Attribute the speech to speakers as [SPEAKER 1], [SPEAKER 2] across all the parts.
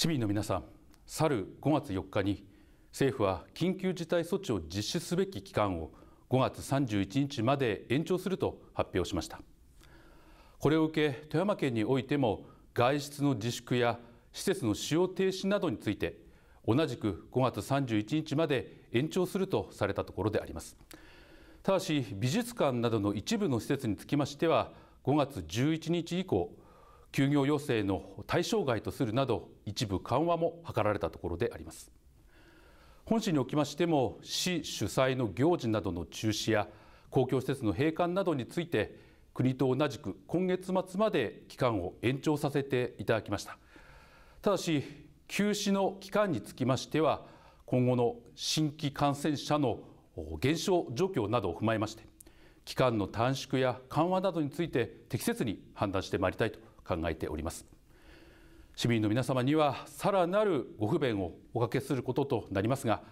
[SPEAKER 1] 市民の皆さん去る5月4日に政府は緊急事態措置を実施すべき期間を5月31日まで延長すると発表しましたこれを受け富山県においても外出の自粛や施設の使用停止などについて同じく5月31日まで延長するとされたところでありますただし美術館などの一部の施設につきましては5月11日以降休業要請の対象外とするなど一部緩和も図られたところであります本市におきましても市主催の行事などの中止や公共施設の閉館などについて国と同じく今月末まで期間を延長させていただきましたただし休止の期間につきましては今後の新規感染者の減少状況などを踏まえまして期間の短縮や緩和などについて適切に判断してまいりたいと考えております市民の皆様にはさらなるご不便をおかけすることとなりますが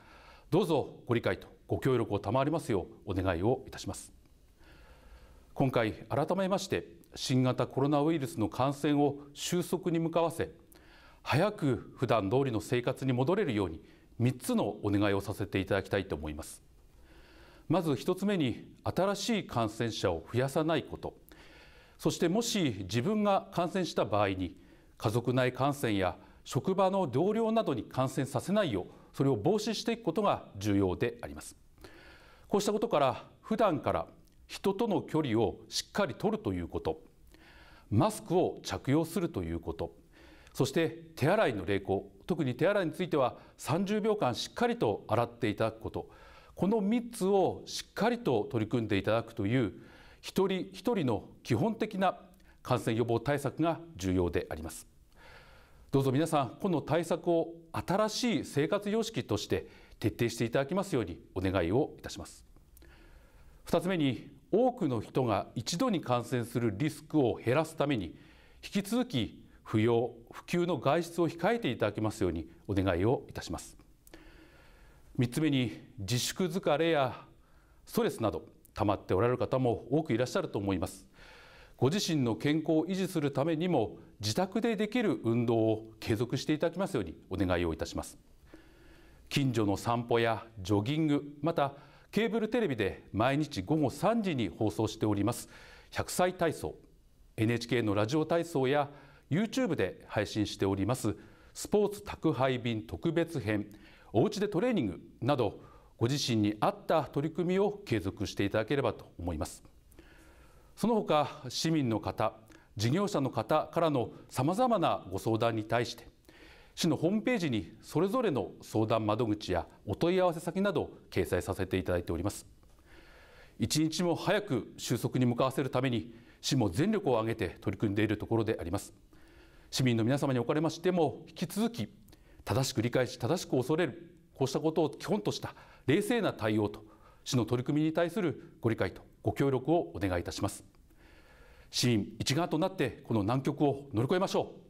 [SPEAKER 1] どうぞご理解とご協力を賜りますようお願いをいたします今回改めまして新型コロナウイルスの感染を収束に向かわせ早く普段通りの生活に戻れるように3つのお願いをさせていただきたいと思いますまず1つ目に新しい感染者を増やさないことそしてもし自分が感染した場合に家族内感染や職場の同僚などに感染させないようそれを防止していくことが重要でありますこうしたことから普段から人との距離をしっかりとるということマスクを着用するということそして手洗いの励行特に手洗いについては30秒間しっかりと洗っていただくことこの3つをしっかりと取り組んでいただくという一人一人の基本的な感染予防対策が重要でありますどうぞ皆さんこの対策を新しい生活様式として徹底していただきますようにお願いをいたします2つ目に多くの人が一度に感染するリスクを減らすために引き続き不要不急の外出を控えていただきますようにお願いをいたします3つ目に自粛疲れやストレスなど溜まっておられる方も多くいらっしゃると思いますご自身の健康を維持するためにも自宅でできる運動を継続していただきますようにお願いをいたします近所の散歩やジョギングまたケーブルテレビで毎日午後3時に放送しております100歳体操 NHK のラジオ体操や YouTube で配信しておりますスポーツ宅配便特別編おうちでトレーニングなどご自身に合った取り組みを継続していただければと思いますその他市民の方事業者の方からのさまざまなご相談に対して市のホームページにそれぞれの相談窓口やお問い合わせ先など掲載させていただいております一日も早く収束に向かわせるために市も全力を挙げて取り組んでいるところであります市民の皆様におかれましても引き続き正しく理解し正しく恐れるこうしたことを基本とした冷静な対応と市の取り組みに対するご理解とご協力をお願いいたします市民一丸となってこの難局を乗り越えましょう